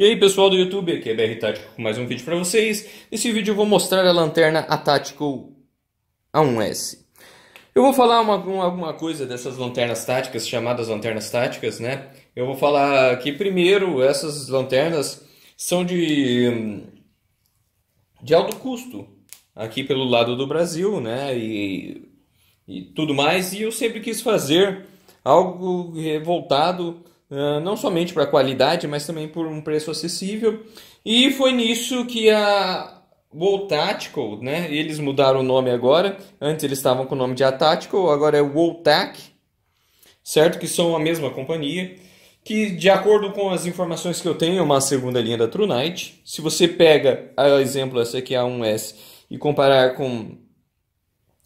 E aí pessoal do YouTube, aqui é BR Tático com mais um vídeo para vocês. Nesse vídeo eu vou mostrar a lanterna a Tactical A1S. Eu vou falar uma, uma, alguma coisa dessas lanternas táticas, chamadas lanternas táticas, né? Eu vou falar que primeiro essas lanternas são de, hum, de alto custo aqui pelo lado do Brasil, né? E, e tudo mais. E eu sempre quis fazer algo voltado ah, não somente para qualidade, mas também por um preço acessível. E foi nisso que a Wall Tactical, né? Eles mudaram o nome agora. Antes eles estavam com o nome de A Tactical, agora é Wall certo? Que são a mesma companhia. Que, de acordo com as informações que eu tenho, é uma segunda linha da True Night. Se você pega, a exemplo, essa aqui, a 1S, e comparar com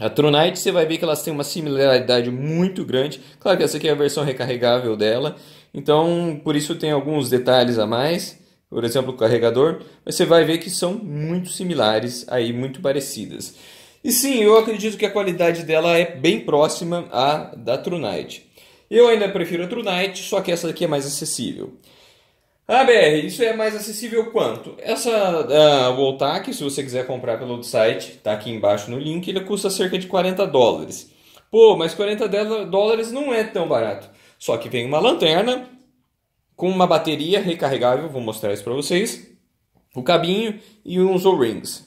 a True Night, você vai ver que elas têm uma similaridade muito grande. Claro que essa aqui é a versão recarregável dela. Então, por isso tem alguns detalhes a mais, por exemplo, o carregador, mas você vai ver que são muito similares, aí muito parecidas. E sim, eu acredito que a qualidade dela é bem próxima à da True Night. Eu ainda prefiro a True Night, só que essa daqui é mais acessível. Ah, BR, isso é mais acessível quanto? Essa uh, ah, Voltac, se você quiser comprar pelo site, está aqui embaixo no link, ele custa cerca de 40 dólares. Pô, mas 40 dólares não é tão barato. Só que vem uma lanterna com uma bateria recarregável, vou mostrar isso para vocês, o cabinho e uns O-rings.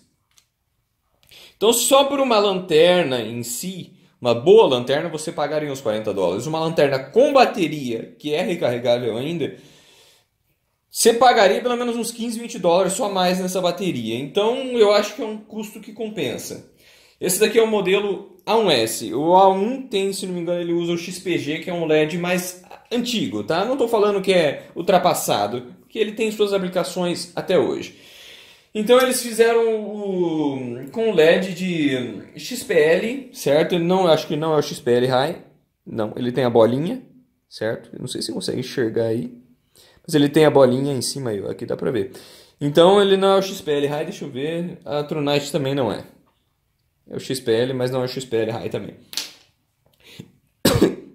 Então, só por uma lanterna em si, uma boa lanterna, você pagaria uns 40 dólares. Uma lanterna com bateria, que é recarregável ainda, você pagaria pelo menos uns 15, 20 dólares só mais nessa bateria. Então eu acho que é um custo que compensa. Esse daqui é o modelo A1S. O A1 tem, se não me engano, ele usa o XPG, que é um LED mais antigo, tá? Não estou falando que é ultrapassado, que ele tem suas aplicações até hoje. Então eles fizeram o, com LED de XPL, certo? Não, acho que não é o XPL High. Não, ele tem a bolinha, certo? Eu não sei se consegue enxergar aí, mas ele tem a bolinha em cima aí, aqui dá pra ver. Então ele não é o XPL High, deixa eu ver. A Trunite também não é. É o XPL, mas não é o XPL High é também.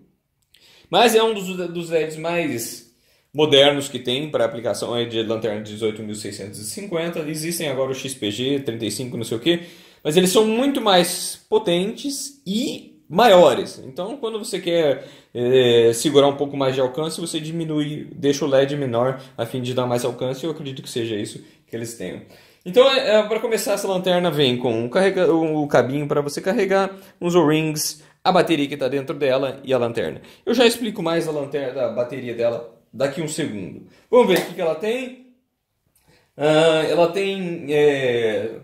mas é um dos, dos LEDs mais modernos que tem para aplicação é de lanterna 18.650. Existem agora o XPG 35, não sei o que, mas eles são muito mais potentes e maiores. Então, quando você quer é, segurar um pouco mais de alcance, você diminui, deixa o LED menor a fim de dar mais alcance. Eu acredito que seja isso que eles tenham. Então, é, é para começar, essa lanterna vem com carrega, o cabinho para você carregar, uns O-rings, a bateria que está dentro dela e a lanterna. Eu já explico mais a lanterna, a bateria dela daqui um segundo. Vamos ver o que, que ela tem. Uh, ela tem é,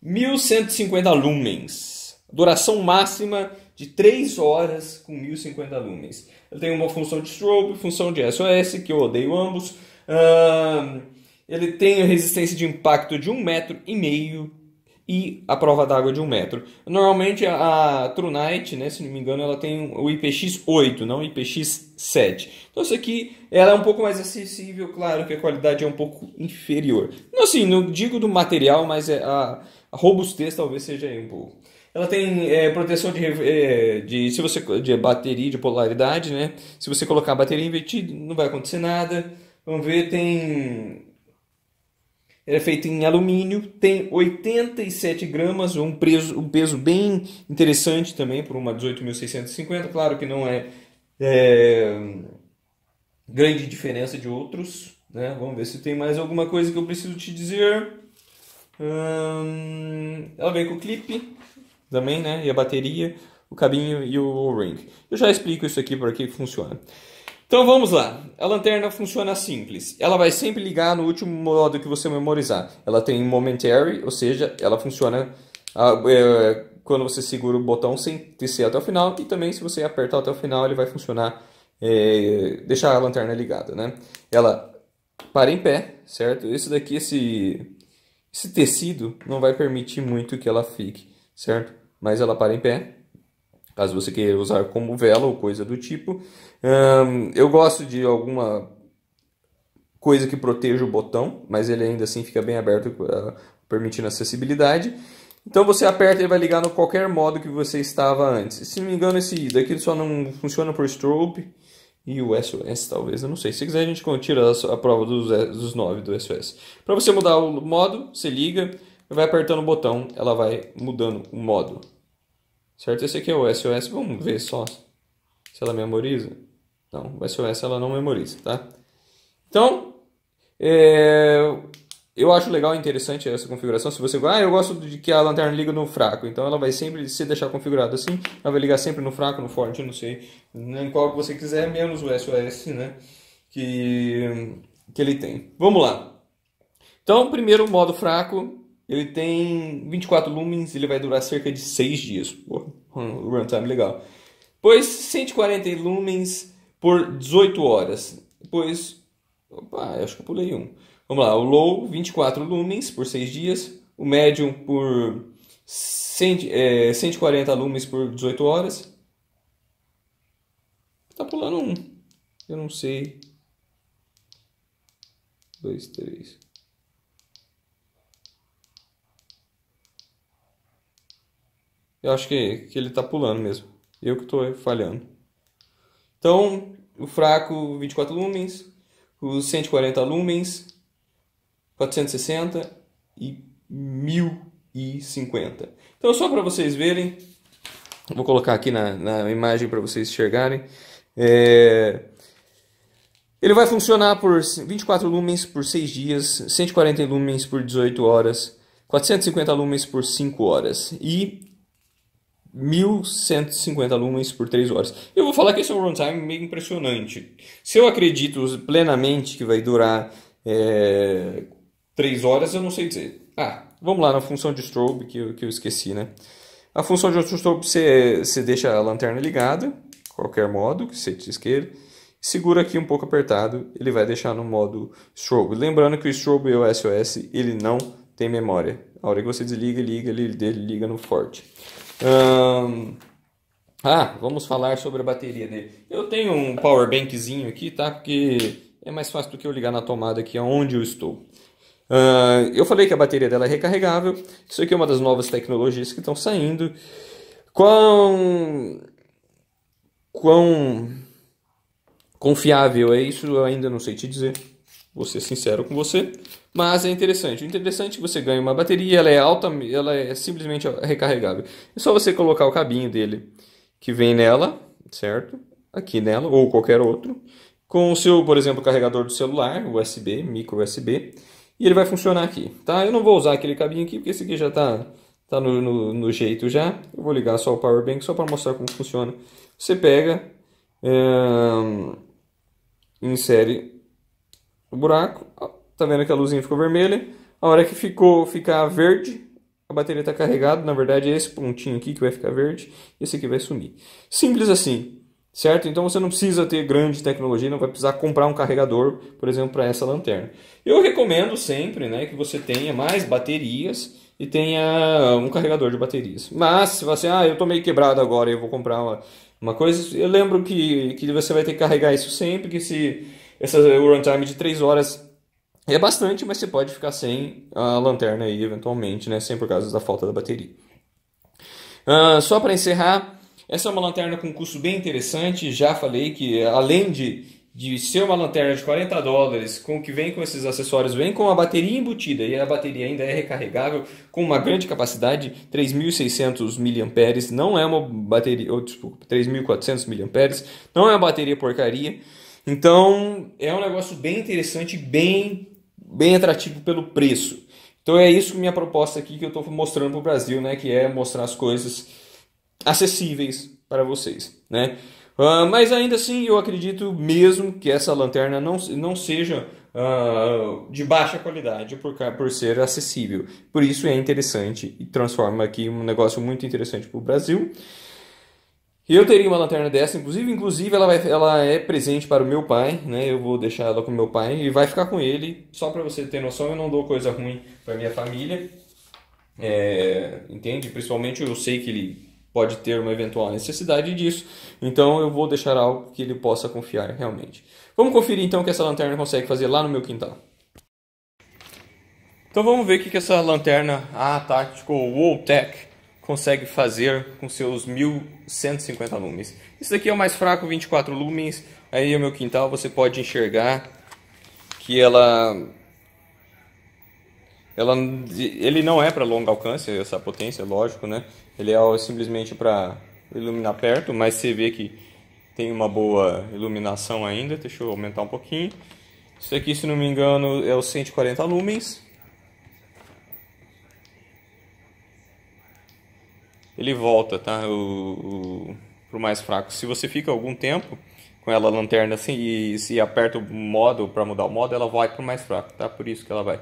1150 lumens. Duração máxima de 3 horas com 1050 lumens. Ela tem uma função de strobe, função de SOS, que eu odeio ambos. Uh, ele tem a resistência de impacto de um metro e meio e a prova d'água de um metro. Normalmente a, True Night, né, se não me engano, ela tem o IPX 8, não o IPX 7. Então isso aqui ela é um pouco mais acessível, claro que a qualidade é um pouco inferior. Não assim, não digo do material, mas é, a, a robustez talvez seja aí um pouco. Ela tem é, proteção de, é, de, se você, de bateria, de polaridade, né? Se você colocar a bateria invertida, não vai acontecer nada. Vamos ver, tem ele é feito em alumínio, tem 87 gramas, um, um peso bem interessante também, por uma 18.650. Claro que não é, é, grande diferença de outros. Né? Vamos ver se tem mais alguma coisa que eu preciso te dizer. Hum, ela vem com o clipe também, né? E a bateria, o cabinho e o ring. Eu já explico isso aqui para que funciona. Então vamos lá. A lanterna funciona simples. Ela vai sempre ligar no último modo que você memorizar. Ela tem momentary, ou seja, ela funciona ah, é, quando você segura o botão sem descer até o final. E também se você apertar até o final, ele vai funcionar, é, deixar a lanterna ligada. Né? Ela para em pé, certo? Esse daqui, esse, esse tecido, não vai permitir muito que ela fique, certo? Mas ela para em pé caso você queira usar como vela ou coisa do tipo. Um, eu gosto de alguma coisa que proteja o botão, mas ele ainda assim fica bem aberto, eh, permitindo acessibilidade. Então você aperta e ele vai ligar no qualquer modo que você estava antes. Se não me engano, esse daqui só não funciona por strobe e o SOS, talvez, eu não sei. Se quiser, a gente tira a prova dos, eh, dos 9 do SOS. Para você mudar o modo, você liga, vai apertando o botão, ela vai mudando o modo. Certo? Esse aqui é o SOS. Vamos ver só se ela memoriza. Não, o SOS ela não memoriza, tá? Então, é... eu acho legal e interessante essa configuração. Se você... Ah, eu gosto de que a lanterna liga no fraco. Então ela vai sempre, se deixar configurada assim, ela vai ligar sempre no fraco, no forte, não sei. Em qual que você quiser, menos o SOS, né? Que, que ele tem. Vamos lá. Então, primeiro, modo fraco, ele tem 24 lumens, ele vai durar cerca de 6 dias. Pô, um runtime legal. Pois 140 lumens por 18 horas. Pois. Opa, acho que eu pulei um. Vamos lá, o low 24 lumens por 6 dias. O medium por 100, é, 140 lumens por 18 horas. Tá pulando um. Eu não sei. 2, 3. Eu acho que, que ele tá pulando mesmo. Eu que tô falhando. Então, o fraco 24 lumens, os 140 lumens, 460 e 1050. Então, só para vocês verem, vou colocar aqui na, na imagem para vocês enxergarem. É... Ele vai funcionar por 24 lumens por 6 dias, 140 lumens por 18 horas, 450 lumens por 5 horas. E 1.150 lumens por 3 horas. Eu vou falar que esse é um runtime meio impressionante. Se eu acredito plenamente que vai durar é, 3 horas, eu não sei dizer. Ah, vamos lá na função de strobe que eu, que eu esqueci, né? A função de strobe você, você deixa a lanterna ligada, qualquer modo, que você esquerda, segura aqui um pouco apertado, ele vai deixar no modo strobe. Lembrando que o strobe e o SOS, ele não tem memória. A hora que você desliga, liga, ele liga no forte ah, vamos falar sobre a bateria dele. Eu tenho um power bankzinho aqui, tá? Porque é mais fácil do que eu ligar na tomada aqui aonde onde eu estou. Uh, eu falei que a bateria dela é recarregável. Isso aqui é uma das novas tecnologias que estão saindo. Quão, quão confiável é isso? Eu ainda não sei te dizer. Vou ser sincero com você. Mas é interessante. O interessante é que você ganha uma bateria, ela é alta, ela é simplesmente recarregável. É só você colocar o cabinho dele que vem nela, certo? Aqui nela ou qualquer outro, com o seu, por exemplo, carregador do celular, USB, micro USB, e ele vai funcionar aqui, tá? Eu não vou usar aquele cabinho aqui porque esse aqui já tá tá no, no, no jeito já. Eu vou ligar só o power bank só para mostrar como funciona. Você pega, é, insere o buraco, Tá vendo que a luzinha ficou vermelha. A hora que ficou ficar verde, a bateria está carregada. Na verdade, é esse pontinho aqui que vai ficar verde. Esse aqui vai sumir. Simples assim, certo? Então você não precisa ter grande tecnologia, não vai precisar comprar um carregador, por exemplo, para essa lanterna. Eu recomendo sempre né, que você tenha mais baterias e tenha um carregador de baterias. Mas se você, ah, eu estou meio quebrado agora e eu vou comprar uma, uma coisa, eu lembro que, que você vai ter que carregar isso sempre, que se essa runtime de 3 horas é bastante, mas você pode ficar sem a lanterna aí eventualmente, né? Sem por causa da falta da bateria. Uh, só para encerrar, essa é uma lanterna com um custo bem interessante. Já falei que além de, de ser uma lanterna de 40 dólares, com que vem com esses acessórios, vem com a bateria embutida e a bateria ainda é recarregável com uma grande capacidade, 3.600 mAh. Não é uma bateria, ou, desculpa, 3.400 mAh. Não é uma bateria porcaria. Então é um negócio bem interessante, bem bem atrativo pelo preço. Então é isso minha proposta aqui que eu estou mostrando para o Brasil, né? Que é mostrar as coisas acessíveis para vocês, né? Uh, mas ainda assim eu acredito mesmo que essa lanterna não, não seja uh, de baixa qualidade por, por ser acessível. Por isso é interessante e transforma aqui um negócio muito interessante para o Brasil. Eu teria uma lanterna dessa, inclusive, inclusive ela, vai, ela é presente para o meu pai, né? Eu vou deixar ela com o meu pai e vai ficar com ele. Só para você ter noção, eu não dou coisa ruim para minha família, é, entende? Principalmente eu sei que ele pode ter uma eventual necessidade disso, então eu vou deixar algo que ele possa confiar realmente. Vamos conferir então o que essa lanterna consegue fazer lá no meu quintal. Então vamos ver o que essa lanterna A ah, Tactical tá, Wall Tech consegue fazer com seus 1150 lumens. Isso daqui é o mais fraco, 24 lumens. Aí é o meu quintal você pode enxergar que ela ela ele não é para longo alcance essa potência, lógico, né? Ele é simplesmente para iluminar perto, mas você vê que tem uma boa iluminação ainda. Deixa eu aumentar um pouquinho. Isso aqui, se não me engano, é os 140 lumens. ele volta, tá? O, o, pro mais fraco. Se você fica algum tempo com ela lanterna assim e se aperta o modo para mudar o modo, ela vai pro mais fraco, tá? Por isso que ela vai.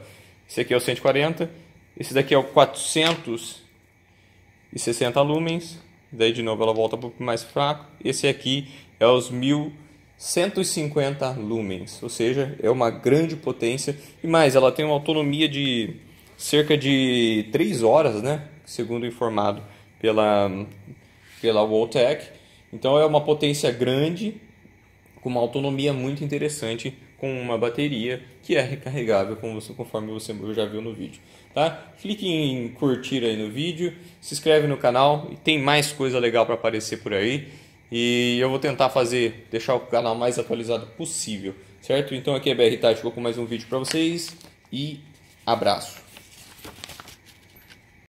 Esse aqui é o 140, esse daqui é o 460 lumens, daí de novo ela volta pro mais fraco. Esse aqui é os 1150 lumens, ou seja, é uma grande potência e mais, ela tem uma autonomia de cerca de 3 horas, né? Segundo informado pela, pela Woltec. Então é uma potência grande, com uma autonomia muito interessante, com uma bateria que é recarregável como você, conforme você já viu no vídeo. Tá? Clique em curtir aí no vídeo, se inscreve no canal e tem mais coisa legal para aparecer por aí. E eu vou tentar fazer, deixar o canal mais atualizado possível, certo? Então aqui é BR Tático com mais um vídeo para vocês e abraço!